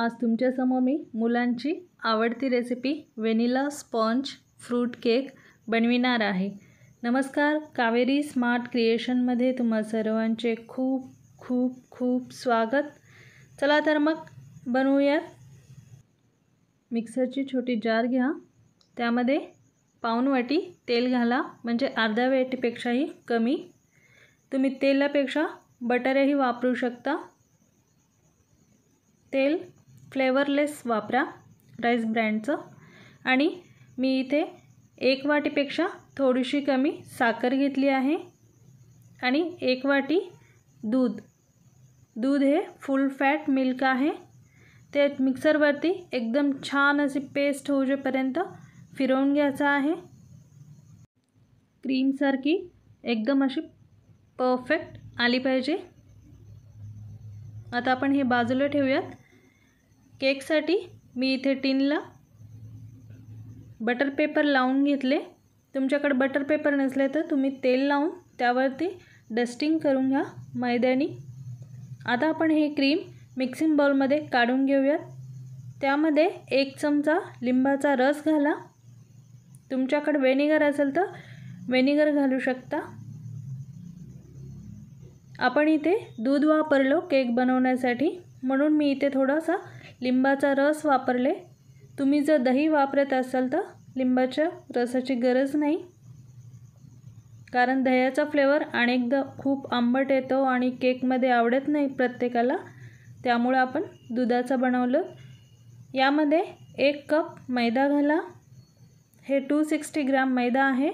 आज तुमच्यासमोर मी मुलांची आवडती recipe vanilla sponge fruit cake बनविणार आहे नमस्कार कावेरी स्मार्ट क्रिएशनमध्ये तुम्हा सर्वांचे खूप खूप खूप स्वागत चला तर मग बनवूयात मिक्सरची छोटी जार घ्या त्यामध्ये पाऊन वाटी तेल घाला म्हणजे अर्ध्या वाटीपेक्षाही कमी तुम्ही तेलापेक्षा बटरही वापरू शकता तेल फ्लेवरलेस वापरा राईस ब्रँडचं आणि मी इथे एक वाटीपेक्षा थोडीशी कमी साखर घेतली आहे आणि एक वाटी दूध दूध हे फुल फॅट मिल्क आहे ते मिक्सरवरती एकदम छान अशी पेस्ट होऊ जेपर्यंत फिरवून घ्यायचं आहे क्रीमसारखी एकदम अशी परफेक्ट आली पाहिजे आता आपण हे बाजूला ठेवूयात केकसाठी मी इथे टिनला बटर पेपर लावून घेतले तुमच्याकडे बटर पेपर नसले तर तुम्ही तेल लावून त्यावरती डस्टिंग करून घ्या मैद्यानी आता आपण हे क्रीम मिक्सिंग बाउलमध्ये काढून घेऊयात त्यामध्ये एक चमचा लिंबाचा रस घाला तुमच्याकडे व्हेनेगर असेल तर व्हेनेगर घालू शकता आपण इथे दूध वापरलो केक बनवण्यासाठी म्हणून मी इथे थोडासा लिंबाचा रस वापरले तुम्ही जर दही वापरत असाल तर लिंबाच्या रसाची गरज नाही कारण दह्याचा फ्लेवर अनेकदा खूप आंबट येतो आणि केकमध्ये आवडत नाही प्रत्येकाला त्यामुळं आपण दुधाचं बनवलं यामध्ये एक कप मैदा घाला हे टू सिक्स्टी ग्रॅम मैदा आहे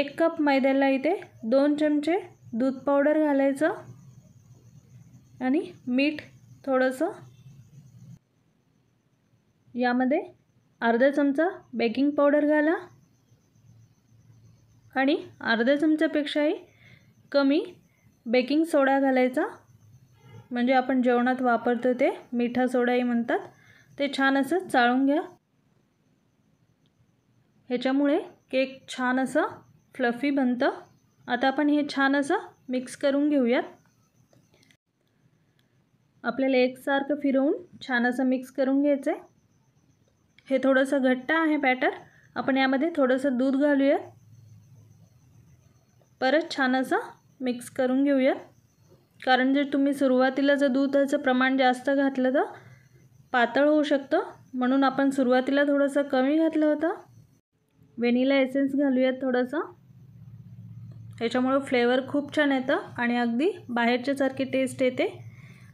एक कप मैद्याला इथे दोन चमचे दूध पावडर घालायचं आणि मीठ थोडंसं यामध्ये अर्धा चमचा बेकिंग पावडर घाला आणि अर्ध्या चमच्यापेक्षाही कमी बेकिंग सोडा घालायचा म्हणजे आपण जेवणात वापरतो ते मिठा सोडाही म्हणतात ते छान असं चाळून घ्या ह्याच्यामुळे केक छान असं फ्लफी बनतं आता आपण हे छान असं मिक्स करून घेऊयात आपल्याला एकसारखं फिरवून छान असं मिक्स करून घ्यायचं आहे हे थोडंसं घट्ट आहे बॅटर आपण यामध्ये थोडंसं दूध घालूया परत छान असं मिक्स करून घेऊया कारण जर तुम्ही सुरुवातीला जर दुधाचं प्रमाण जास्त घातलं तर पातळ होऊ शकतं म्हणून आपण सुरुवातीला थोडंसं कमी घातलं होतं वेनिला एसेन्स घालूयात थोडंसं ह्याच्यामुळं फ्लेवर खूप छान येतं आणि अगदी बाहेरच्यासारखे टेस्ट येते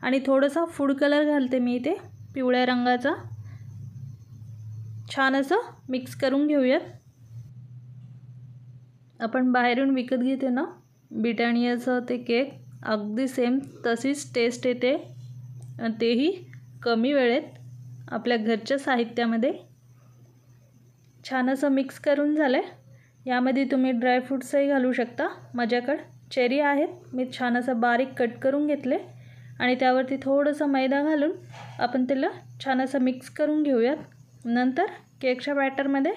आणि थोडंसं फूड कलर घालते मी इथे पिवळ्या रंगाचा छान असं मिक्स करून घेऊयात आपण बाहेरून विकत घेते ना बिटाणियाचं ते केक अगदी सेम तशीच टेस्ट येते तेही कमी वेळेत आपल्या घरच्या साहित्यामध्ये छान असं मिक्स करून झालं आहे यामध्ये तुम्ही ड्रायफ्रूट्सही घालू शकता माझ्याकडं चेरी आहेत मी छान असं बारीक कट करून घेतले आणि त्यावरती थोडंसं मैदा घालून आपण त्याला छान असं मिक्स करून घेऊयात नंतर केकच्या बॅटरमध्ये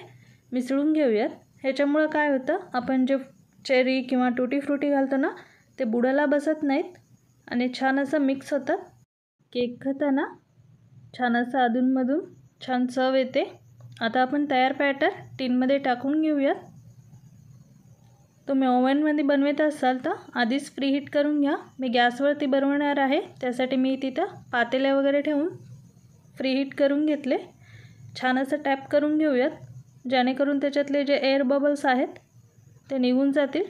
मिसळून घेऊयात ह्याच्यामुळं काय होतं आपण जे चेरी किंवा टुटी फ्रुटी घालतो ना ते बुडाला बसत नाहीत आणि छान असं मिक्स होतं केक खाताना छान असं अधूनमधून छान चव येते आता आपण तयार पॅटर टीनमध्ये टाकून घेऊयात तुम्ही ओव्हनमध्ये बनवत असाल तर आधीच फ्री हीट करून घ्या मी गॅसवरती बनवणार आहे त्यासाठी मी तिथं पातेल्या वगैरे ठेवून फ्री हीट करून घेतले छान असं टॅप करून घेऊयात जेणेकरून त्याच्यातले जे एअर बबल्स आहेत ते निघून जातील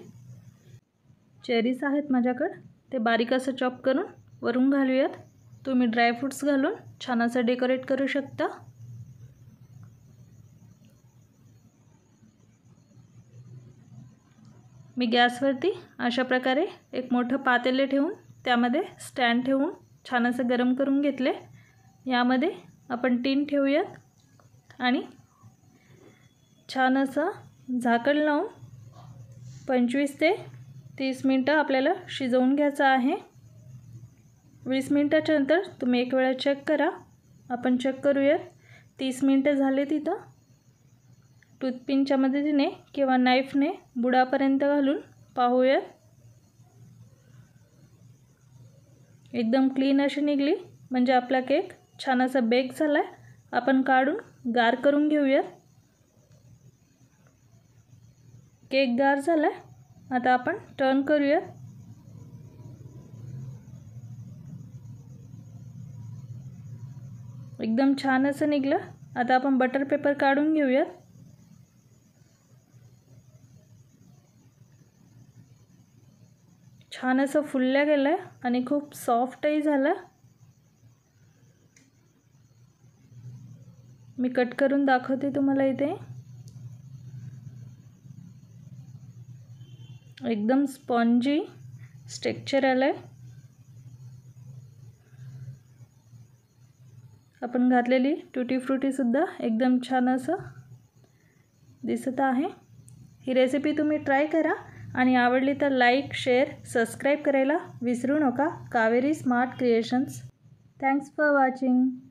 चेरीज आहेत माझ्याकडं ते बारीक असं चॉप करून वरून घालूयात तुम्ही ड्रायफ्रूट्स घालून छान असं डेकोरेट करू शकता मी गॅसवरती अशा प्रकारे एक मोठं पातेले ठेवून त्यामध्ये स्टँड ठेवून छान असं गरम करून घेतले यामध्ये आपण टीन ठेवूयात आणि छान असं झाकण लावून पंचवीस ते तीस मिनटं आपल्याला शिजवून घ्यायचं आहे वीस मिनटाच्या नंतर तुम्ही एक वेळा चेक करा आपण चेक करूयात तीस मिनटं झाले तिथं टूथपिनच्या मदतीने किंवा नाईफने बुडापर्यंत घालून पाहूया एकदम क्लीन अशी निघली म्हणजे आपला केक छान असा बेक झाला आहे आपण काढून गार करून घेऊया केक गार झाला आहे आता आपण टर्न करूया एकदम छान असं निघलं आता आपण बटर पेपर काढून घेऊयात छान असं फुलल्या गेलं आहे आणि खूप सॉफ्टही झालं मी कट करून दाखवते तुम्हाला इथे एकदम स्पॉन्जी स्ट्रेक्चर आलं आहे आपण घातलेली टुटी फ्रुटीसुद्धा एकदम छान असं दिसत आहे ही रेसिपी तुम्ही ट्राय करा आणि आवडली तर लाईक शेअर सबस्क्राईब करायला विसरू नका Kaveri smart creations thanks for watching